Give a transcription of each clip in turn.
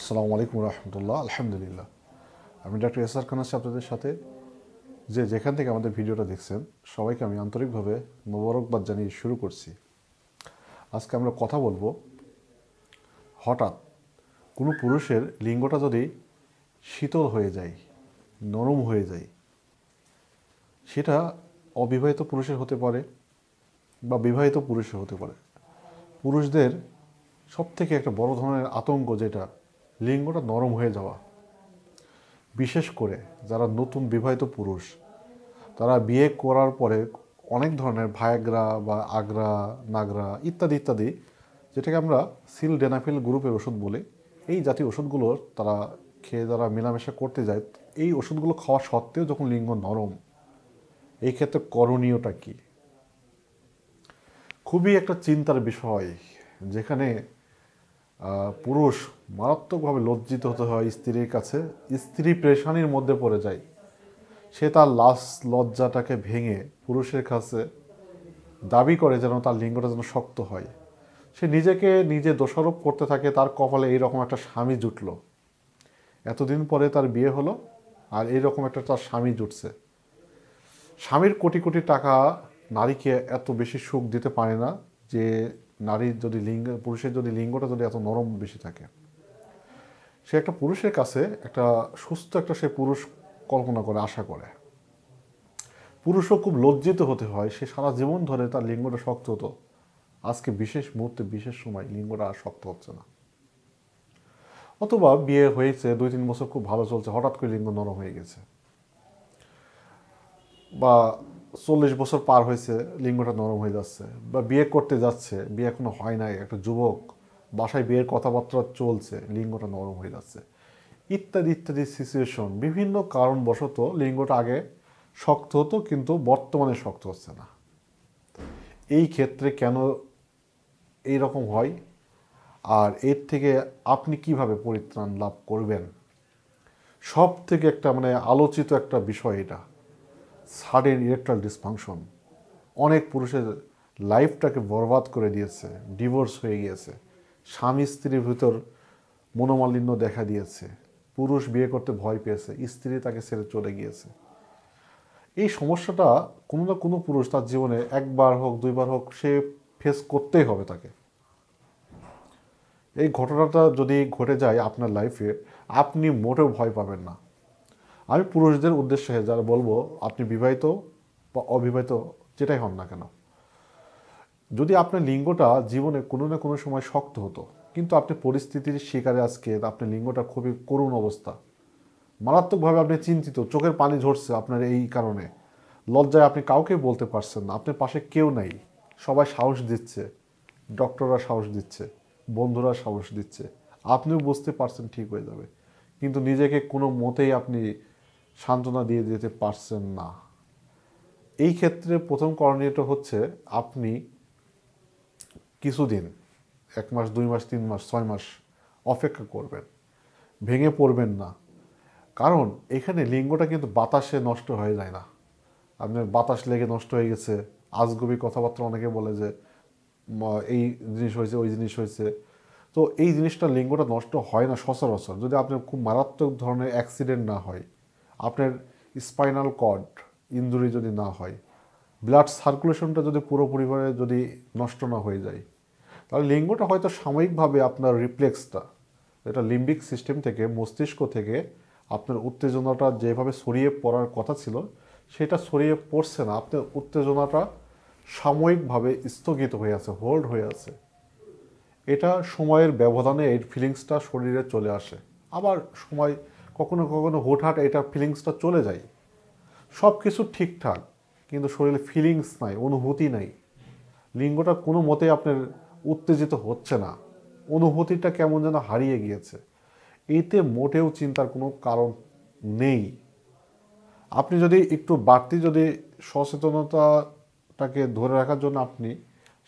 আসসালামু আলাইকুম রহমতুল্লাহ আলহামদুলিল্লাহ আমি ডক্টর এস আর খান আপনাদের সাথে যে যেখান থেকে আমাদের ভিডিওটা দেখছেন সবাইকে আমি আন্তরিকভাবে মোবারকবাদ জানিয়ে শুরু করছি আজকে আমরা কথা বলবো হঠাৎ কোনো পুরুষের লিঙ্গটা যদি শীতল হয়ে যায় নরম হয়ে যায় সেটা অবিবাহিত পুরুষের হতে পারে বা বিবাহিত পুরুষের হতে পারে পুরুষদের সবথেকে একটা বড় ধরনের আতঙ্ক যেটা লিঙ্গটা নরম হয়ে যাওয়া বিশেষ করে যারা নতুন বিবাহিত পুরুষ তারা বিয়ে করার পরে অনেক ধরনের ভায়াগ্রা বা আগ্রা নাগরা ইত্যাদি ইত্যাদি যেটাকে আমরা সিল ডেনাফিল গ্রুপের ওষুধ বলি এই জাতীয় ওষুধগুলো তারা খেয়ে যারা মেলামেশা করতে যায় এই ওষুধগুলো খাওয়া সত্ত্বেও যখন লিঙ্গ নরম এই ক্ষেত্রে করণীয়টা কি খুবই একটা চিন্তার বিষয় যেখানে পুরুষ মারাত্মকভাবে লজ্জিত হতে হয় স্ত্রীর কাছে স্ত্রী প্রেশানির মধ্যে পড়ে যায় সে তার লাশ লজ্জাটাকে ভেঙে পুরুষের কাছে দাবি করে যেন তার লিঙ্গটা যেন শক্ত হয় সে নিজেকে নিজে দোষারোপ করতে থাকে তার কপালে এইরকম একটা স্বামী জুটল এতদিন পরে তার বিয়ে হলো আর এইরকম একটা তার স্বামী জুটছে স্বামীর কোটি কোটি টাকা নারীকে এত বেশি সুখ দিতে পারে না যে নারীর যদি লিঙ্গ পুরুষের যদি লিঙ্গটা যদি এত নরম বেশি থাকে সে একটা পুরুষের কাছে একটা সুস্থ একটা সে পুরুষ কল্পনা করে আশা করে পুরুষও খুব লজ্জিত হতে হয় সে সারা জীবন ধরে তার লিঙ্গটা শক্ত হতো আজকে বিশেষ মুহূর্তে বিশেষ সময় লিঙ্গটা আর শক্ত হচ্ছে না অথবা বিয়ে হয়েছে দুই তিন বছর খুব ভালো চলছে হঠাৎ করে লিঙ্গ নরম হয়ে গেছে বা চল্লিশ বছর পার হয়েছে লিঙ্গটা নরম হয়ে যাচ্ছে বা বিয়ে করতে যাচ্ছে বিয়ে এখনো হয় নাই একটা যুবক বাসায় বিয়ের কথাবার্তা চলছে লিঙ্গটা নরম হয়ে যাচ্ছে ইত্যাদি ইত্যাদি সিচুয়েশন বিভিন্ন কারণবশত লিঙ্গটা আগে শক্ত হতো কিন্তু বর্তমানে শক্ত হচ্ছে না এই ক্ষেত্রে কেন এই রকম হয় আর এর থেকে আপনি কিভাবে পরিত্রাণ লাভ করবেন সব থেকে একটা মানে আলোচিত একটা বিষয় এটা সাডেন ইলেকট্রাল ডিসফাংশন অনেক পুরুষের লাইফটাকে বরবাদ করে দিয়েছে ডিভোর্স হয়ে গিয়েছে স্বামী স্ত্রীর ভিতর মনোমালিন্য দেখা দিয়েছে পুরুষ বিয়ে করতে ভয় পেয়েছে স্ত্রী তাকে ছেড়ে চলে গিয়েছে এই সমস্যাটা কোনো না কোনো পুরুষ তার জীবনে একবার হোক দুইবার হোক সে ফেস করতেই হবে তাকে এই ঘটনাটা যদি ঘটে যায় আপনার লাইফে আপনি মোটেও ভয় পাবেন না আমি পুরুষদের উদ্দেশ্যে যারা বলবো আপনি বিবাহিত বা অবিবাহিত যেটাই হন না কেন যদি আপনার লিঙ্গটা জীবনে কোনো না কোনো সময় শক্ত হতো কিন্তু আপনি পরিস্থিতির শিকারে আজকে আপনার লিঙ্গটা খুবই করুণ অবস্থা মারাত্মকভাবে আপনি চিন্তিত চোখের পানি ঝরছে আপনার এই কারণে লজ্জায় আপনি কাউকে বলতে পারছেন না আপনার পাশে কেউ নাই সবাই সাহস দিচ্ছে ডক্টররা সাহস দিচ্ছে বন্ধুরা সাহস দিচ্ছে আপনিও বুঝতে পারছেন ঠিক হয়ে যাবে কিন্তু নিজেকে কোনো মতেই আপনি সান্ত্বনা দিয়ে দিতে পারছেন না এই ক্ষেত্রে প্রথম করণীয়টা হচ্ছে আপনি কিছুদিন এক মাস দুই মাস তিন মাস ছয় মাস অপেক্ষা করবেন ভেঙে পড়বেন না কারণ এখানে লিঙ্গটা কিন্তু বাতাসে নষ্ট হয়ে যায় না আপনার বাতাস লেগে নষ্ট হয়ে গেছে আজগুবি কথাবার্তা অনেকে বলে যে এই জিনিস হয়েছে ওই জিনিস হয়েছে তো এই জিনিসটা লিঙ্গটা নষ্ট হয় না সচরাচর যদি আপনার খুব মারাত্মক ধরনের অ্যাক্সিডেন্ট না হয় আপনার স্পাইনাল কর্ড ইঞ্জুরি যদি না হয় ব্লাড সার্কুলেশনটা যদি পুরোপুরিভাবে যদি নষ্ট না হয়ে যায় তাহলে লিঙ্গটা হয়তো সাময়িকভাবে আপনার রিফ্লেক্সটা এটা লিম্বিক সিস্টেম থেকে মস্তিষ্ক থেকে আপনার উত্তেজনাটা যেভাবে ছড়িয়ে পড়ার কথা ছিল সেটা ছড়িয়ে পড়ছে না আপনার উত্তেজনাটা সাময়িকভাবে স্থগিত হয়ে আছে হোল্ড হয়ে আছে এটা সময়ের ব্যবধানে এই ফিলিংসটা শরীরে চলে আসে আবার সময় কখনো কখনো হুটহাট এটা ফিলিংসটা চলে যায় সব কিছু ঠিকঠাক কিন্তু শরীরে ফিলিংস নাই অনুভূতি নাই লিঙ্গটা কোনো মতে আপনার উত্তেজিত হচ্ছে না অনুভূতিটা কেমন যেন হারিয়ে গিয়েছে এতে মোটেও চিন্তার কোনো কারণ নেই আপনি যদি একটু বাড়তি যদি সচেতনতাটাকে ধরে রাখার জন্য আপনি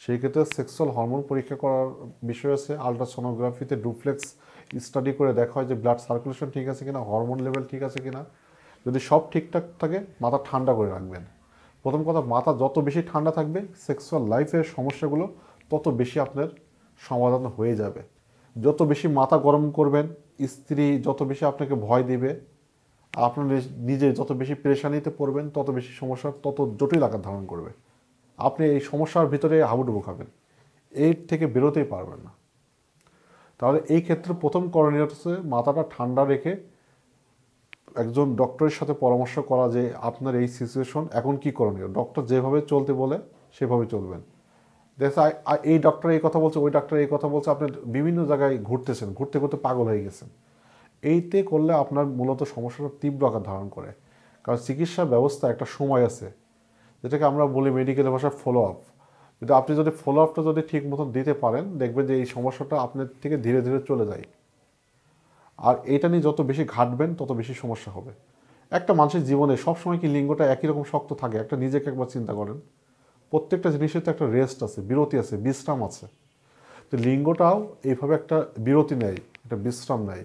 সেই ক্ষেত্রে সেক্সুয়াল হরমোন পরীক্ষা করার বিষয় আছে আলট্রাসোনোগ্রাফিতে ডুপ্লেক্স স্টাডি করে দেখা হয় যে ব্লাড সার্কুলেশন ঠিক আছে কিনা হরমোন লেভেল ঠিক আছে কিনা যদি সব ঠিকঠাক থাকে মাথা ঠান্ডা করে রাখবেন প্রথম কথা মাথা যত বেশি ঠান্ডা থাকবে সেক্সুয়াল লাইফের সমস্যাগুলো তত বেশি আপনার সমাধান হয়ে যাবে যত বেশি মাথা গরম করবেন স্ত্রী যত বেশি আপনাকে ভয় দিবে আপনার নিজে যত বেশি পেরেশানিতে পড়বেন তত বেশি সমস্যা তত জটিল আকার ধারণ করবে আপনি এই সমস্যার ভিতরে হাবুডুবু খাবেন এর থেকে বেরোতেই পারবেন না তাহলে এই ক্ষেত্রে প্রথম করণীয় হচ্ছে মাথাটা ঠান্ডা রেখে একজন ডক্টরের সাথে পরামর্শ করা যে আপনার এই সিচুয়েশন এখন কি করণীয় ডক্টর যেভাবে চলতে বলে সেভাবে চলবেন দেখ এই ডক্টর এই কথা বলছে ওই ডাক্তার এই কথা বলছে আপনি বিভিন্ন জায়গায় ঘুরতেছেন ঘুরতে ঘুরতে পাগল হয়ে গেছেন এইতে করলে আপনার মূলত সমস্যাটা তীব্র আকার ধারণ করে কারণ চিকিৎসা ব্যবস্থা একটা সময় আছে যেটাকে আমরা বলি মেডিকেল ভাষায় ফলো আপ কিন্তু আপনি যদি ফলো আপটা যদি ঠিক মতন দিতে পারেন দেখবেন যে এই সমস্যাটা আপনার থেকে ধীরে ধীরে চলে যায় আর এটা নিয়ে যত বেশি ঘাটবেন তত বেশি সমস্যা হবে একটা মানুষের জীবনে সবসময় কি লিঙ্গটা একই রকম শক্ত থাকে একটা নিজেকে একবার চিন্তা করেন প্রত্যেকটা জিনিসের তো একটা রেস্ট আছে বিরতি আছে বিশ্রাম আছে তো লিঙ্গটাও এইভাবে একটা বিরতি নেয় একটা বিশ্রাম নেয়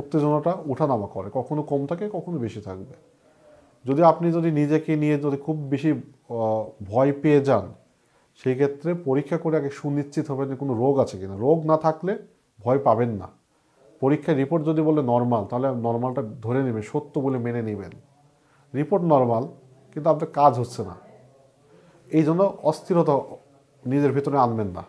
উত্তেজনাটা ওঠানামা করে কখনো কম থাকে কখনো বেশি থাকবে যদি আপনি যদি নিজেকে নিয়ে যদি খুব বেশি ভয় পেয়ে যান সেই ক্ষেত্রে পরীক্ষা করে আগে সুনিশ্চিত হবেন যে কোনো রোগ আছে কিনা রোগ না থাকলে ভয় পাবেন না পরীক্ষার রিপোর্ট যদি বলে নর্মাল তাহলে নর্মালটা ধরে নেবেন সত্য বলে মেনে নেবেন রিপোর্ট নর্মাল কিন্তু আপনার কাজ হচ্ছে না এই জন্য অস্থিরতা নিজের ভেতরে আনবেন না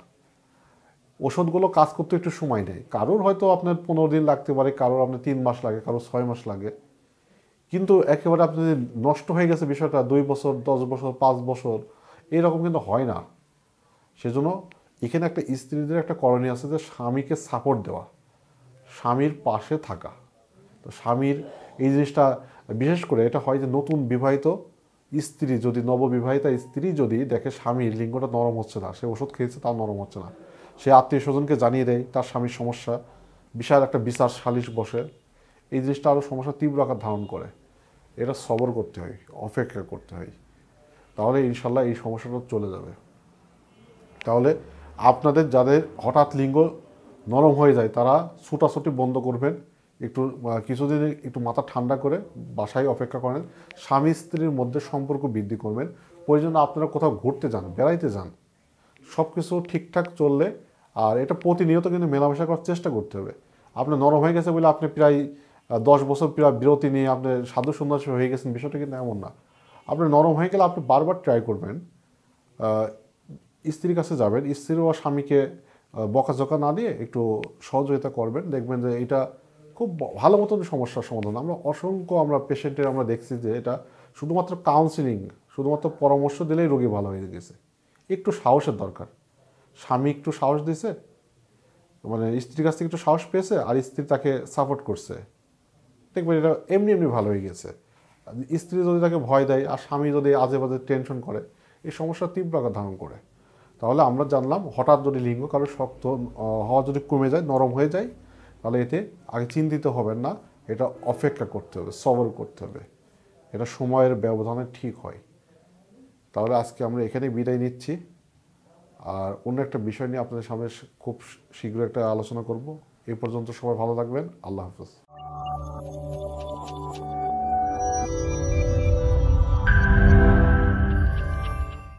ওষুধগুলো কাজ করতে একটু সময় নেয় কারোর হয়তো আপনার পনেরো দিন লাগতে পারে কারোর আপনার তিন মাস লাগে কারোর ছয় মাস লাগে কিন্তু একেবারে আপনি নষ্ট হয়ে গেছে বিষয়টা দুই বছর দশ বছর পাঁচ বছর এরকম কিন্তু হয় না সেজন্য এখানে একটা স্ত্রীদের একটা করণীয় আছে যে স্বামীকে সাপোর্ট দেওয়া স্বামীর পাশে থাকা তো স্বামীর এই জিনিসটা বিশেষ করে এটা হয় যে নতুন বিবাহিত স্ত্রী যদি নববিবাহিতা স্ত্রী যদি দেখে স্বামীর লিঙ্গটা নরম হচ্ছে না সে ওষুধ খেয়েছে তাও নরম হচ্ছে না সে আত্মীয় স্বজনকে জানিয়ে দেয় তার স্বামীর সমস্যা বিশাল একটা বিচার সালিশ বসে এই জিনিসটা আরও সমস্যা তীব্র আকার ধারণ করে এটা সবর করতে হয় অপেক্ষা করতে হয় তাহলে ইনশাল্লাহ এই সমস্যাটা চলে যাবে তাহলে আপনাদের যাদের হঠাৎ লিঙ্গ নরম হয়ে যায় তারা ছুটাছুটি বন্ধ করবেন একটু কিছুদিন একটু মাথা ঠান্ডা করে বাসায় অপেক্ষা করেন স্বামী স্ত্রীর মধ্যে সম্পর্ক বৃদ্ধি করবেন প্রয়োজন আপনারা কোথাও ঘুরতে যান বেড়াইতে যান সব কিছু ঠিকঠাক চললে আর এটা প্রতিনিয়ত কিন্তু মেলামেশা করার চেষ্টা করতে হবে আপনার নরম হয়ে গেছে বলে আপনি প্রায় দশ বছর প্রায় বিরতি নিয়ে আপনি সাধু সন্ন্যাসী হয়ে গেছেন বিষয়টা কিন্তু এমন না আপনি নরম হয়ে গেলে আপনি বারবার ট্রাই করবেন স্ত্রীর কাছে যাবেন স্ত্রী ও স্বামীকে বকাঝকা না দিয়ে একটু সহযোগিতা করবেন দেখবেন যে এটা খুব ভালো মতন সমস্যার সমাধান আমরা অসংখ্য আমরা পেশেন্টের আমরা দেখছি যে এটা শুধুমাত্র কাউন্সিলিং শুধুমাত্র পরামর্শ দিলেই রোগী ভালো হয়ে গেছে একটু সাহসের দরকার স্বামী একটু সাহস দিছে মানে স্ত্রীর কাছ থেকে একটু সাহস পেয়েছে আর স্ত্রী তাকে সাপোর্ট করছে দেখবেন এটা এমনি এমনি ভালো হয়ে গেছে স্ত্রী যদি তাকে ভয় দেয় আর স্বামী যদি আজে বাজে টেনশন করে এই সমস্যা তীব্র আকার ধারণ করে তাহলে আমরা জানলাম হঠাৎ যদি লিঙ্গ কারো শক্ত হওয়া যদি কমে যায় নরম হয়ে যায় তাহলে এতে আগে চিন্তিত হবেন না এটা অপেক্ষা করতে হবে সবর করতে হবে এটা সময়ের ব্যবধানে ঠিক হয় তাহলে আজকে আমরা এখানে বিদায় নিচ্ছি আর অন্য একটা বিষয় নিয়ে আপনাদের সামনে খুব শীঘ্র একটা আলোচনা করব এ পর্যন্ত সবাই ভালো থাকবেন আল্লাহ হাফেজ